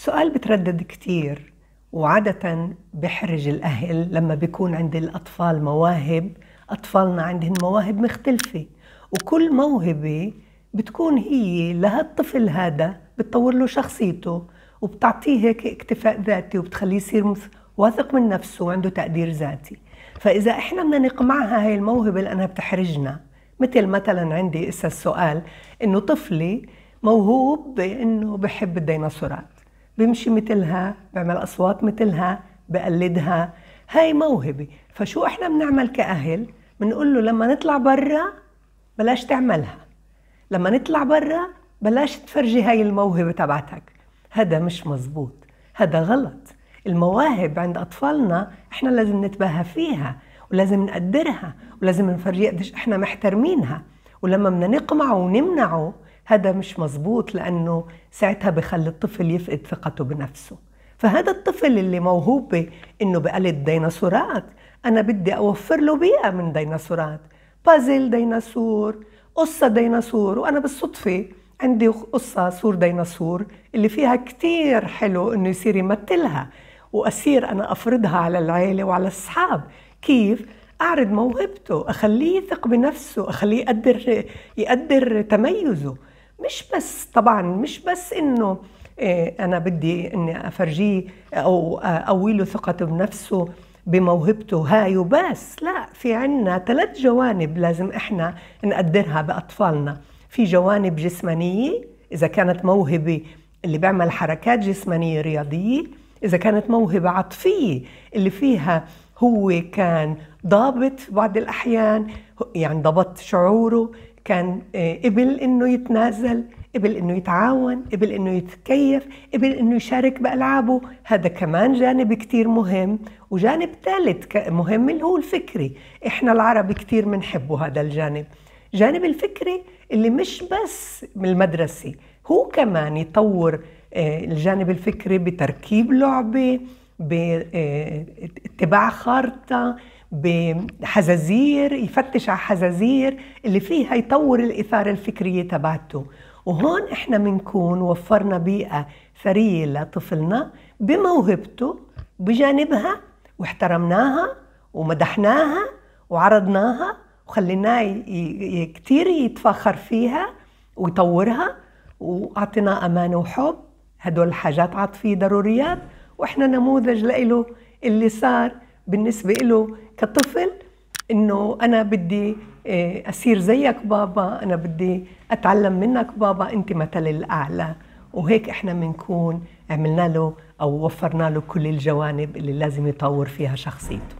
سؤال بتردد كتير وعادة بحرج الأهل لما بيكون عند الأطفال مواهب أطفالنا عندهم مواهب مختلفة وكل موهبة بتكون هي لهالطفل هذا بتطور له شخصيته وبتعطيه هيك اكتفاء ذاتي وبتخليه يصير واثق من نفسه وعنده تقدير ذاتي فإذا إحنا بدنا نقمعها هاي الموهبة لأنها بتحرجنا مثل مثلا عندي إسا السؤال إنه طفلي موهوب بإنه بحب الديناصورات بمشي مثلها بعمل أصوات مثلها بقلدها هاي موهبة فشو إحنا بنعمل كأهل بنقول له لما نطلع برا بلاش تعملها لما نطلع برا بلاش تفرجي هاي الموهبة تبعتك هذا مش مزبوط هذا غلط المواهب عند أطفالنا إحنا لازم نتباهى فيها ولازم نقدرها ولازم نفرجي قديش إحنا محترمينها ولما بدنا نقمعه ونمنعه هذا مش مزبوط لأنه ساعتها بخلي الطفل يفقد ثقته بنفسه فهذا الطفل اللي موهوب إنه بقلد ديناصورات أنا بدي أوفر له بيئة من ديناصورات بازل ديناصور قصة ديناصور وأنا بالصدفة عندي قصة صور ديناصور اللي فيها كتير حلو إنه يصير يمثلها وأصير أنا أفرضها على العيلة وعلى الصحاب كيف؟ أعرض موهبته أخليه يثق بنفسه أخليه يقدر, يقدر تميزه مش بس طبعا مش بس انه آه، انا بدي اني افرجيه او اقوي له ثقته بنفسه بموهبته هاي وبس لا في عنا ثلاث جوانب لازم احنا نقدرها باطفالنا في جوانب جسمانيه اذا كانت موهبه اللي بيعمل حركات جسمانيه رياضيه اذا كانت موهبه عاطفيه اللي فيها هو كان ضابط بعض الاحيان يعني ضبط شعوره كان آه، قبل انه يتنازل قبل انه يتعاون قبل انه يتكيف قبل انه يشارك بالعابه هذا كمان جانب كتير مهم وجانب ثالث مهم اللي هو الفكري احنا العرب كتير منحبه هذا الجانب جانب الفكري اللي مش بس المدرسي هو كمان يطور آه، الجانب الفكري بتركيب لعبه باتباع آه، خارطه بحزازير يفتش على حزازير اللي فيها يطور الإثارة الفكرية تبعته وهون إحنا بنكون وفرنا بيئة ثرية لطفلنا بموهبته بجانبها واحترمناها ومدحناها وعرضناها وخليناه كتير يتفاخر فيها ويطورها وأعطيناه أمانة وحب هدول الحاجات عاطفية ضروريات وإحنا نموذج لإله اللي صار بالنسبه له كطفل انه انا بدي آه، اصير زيك بابا انا بدي اتعلم منك بابا انت مثل الاعلى وهيك احنا بنكون عملنا له او وفرنا له كل الجوانب اللي لازم يطور فيها شخصيته